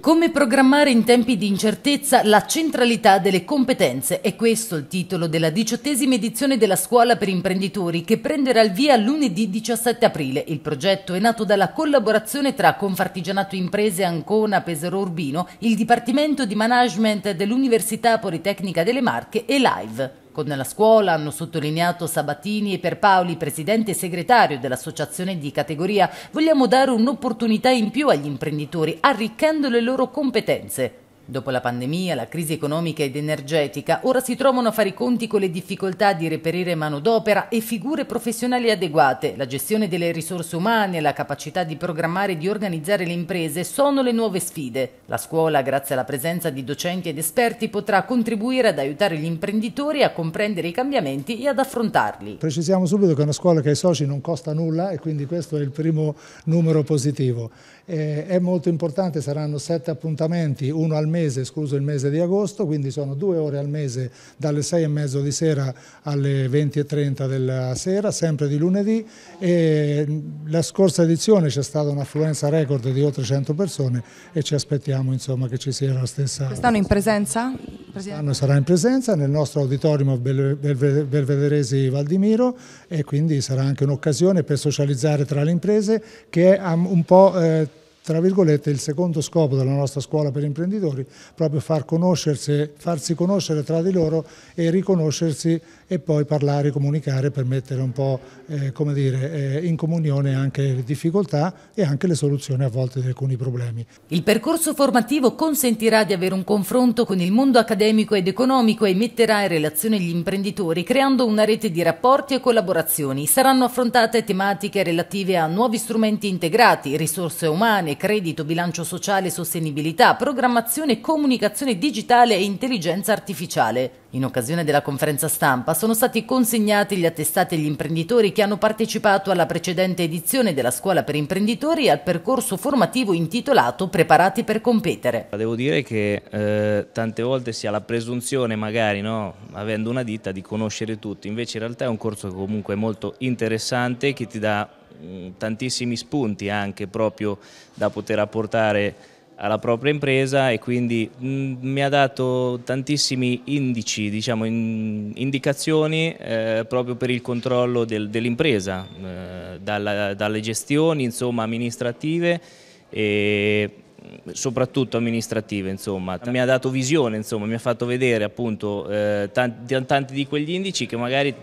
Come programmare in tempi di incertezza la centralità delle competenze? È questo il titolo della diciottesima edizione della Scuola per Imprenditori che prenderà il via lunedì 17 aprile. Il progetto è nato dalla collaborazione tra Confartigianato Imprese Ancona Pesaro Urbino, il Dipartimento di Management dell'Università Politecnica delle Marche e Live. Con nella scuola, hanno sottolineato Sabatini e Perpaoli, presidente e segretario dell'associazione di categoria, vogliamo dare un'opportunità in più agli imprenditori, arricchendo le loro competenze. Dopo la pandemia, la crisi economica ed energetica, ora si trovano a fare i conti con le difficoltà di reperire manodopera e figure professionali adeguate. La gestione delle risorse umane, la capacità di programmare e di organizzare le imprese sono le nuove sfide. La scuola, grazie alla presenza di docenti ed esperti, potrà contribuire ad aiutare gli imprenditori a comprendere i cambiamenti e ad affrontarli. Precisiamo subito che una scuola che ha i soci non costa nulla e quindi questo è il primo numero positivo. Eh, è molto importante, saranno sette appuntamenti, uno al mese mese, escluso il mese di agosto, quindi sono due ore al mese dalle 6 e mezzo di sera alle 20 e 30 della sera, sempre di lunedì. E la scorsa edizione c'è stata un'affluenza record di oltre 100 persone e ci aspettiamo insomma, che ci sia la stessa... Quest'anno in presenza? Quest'anno sarà in presenza nel nostro auditorium Belvederesi Valdimiro e quindi sarà anche un'occasione per socializzare tra le imprese che è um, un po' eh, tra virgolette, il secondo scopo della nostra scuola per imprenditori, proprio far conoscersi, farsi conoscere tra di loro e riconoscersi e poi parlare, comunicare per mettere un po' eh, come dire, eh, in comunione anche le difficoltà e anche le soluzioni a volte di alcuni problemi. Il percorso formativo consentirà di avere un confronto con il mondo accademico ed economico e metterà in relazione gli imprenditori creando una rete di rapporti e collaborazioni. Saranno affrontate tematiche relative a nuovi strumenti integrati, risorse umane, credito, bilancio sociale sostenibilità, programmazione, comunicazione digitale e intelligenza artificiale. In occasione della conferenza stampa sono stati consegnati gli attestati agli imprenditori che hanno partecipato alla precedente edizione della Scuola per Imprenditori e al percorso formativo intitolato Preparati per competere. Devo dire che eh, tante volte si ha la presunzione magari, no, avendo una ditta, di conoscere tutti, invece in realtà è un corso comunque molto interessante che ti dà Mm, tantissimi spunti anche proprio da poter apportare alla propria impresa e quindi mh, mm, mi ha dato tantissimi indici, diciamo in, indicazioni eh, proprio per il controllo del, dell'impresa, eh, dalle gestioni insomma, amministrative e mm, soprattutto amministrative insomma. mi ha dato visione insomma, mi ha fatto vedere appunto eh, tanti, tanti, di quegli indici che magari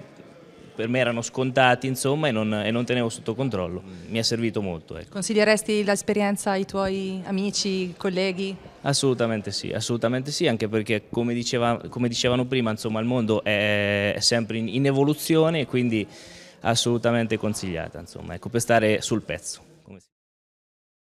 per me erano scontati insomma, e, non, e non, tenevo sotto controllo. Mm. Mi è servito molto. Ecco. Consiglieresti l'esperienza ai tuoi amici, colleghi? Assolutamente sì, assolutamente sì, anche perché come, diceva, come dicevano prima insomma, il mondo è, sempre in, in evoluzione e quindi assolutamente consigliata insomma, ecco, per stare sul pezzo.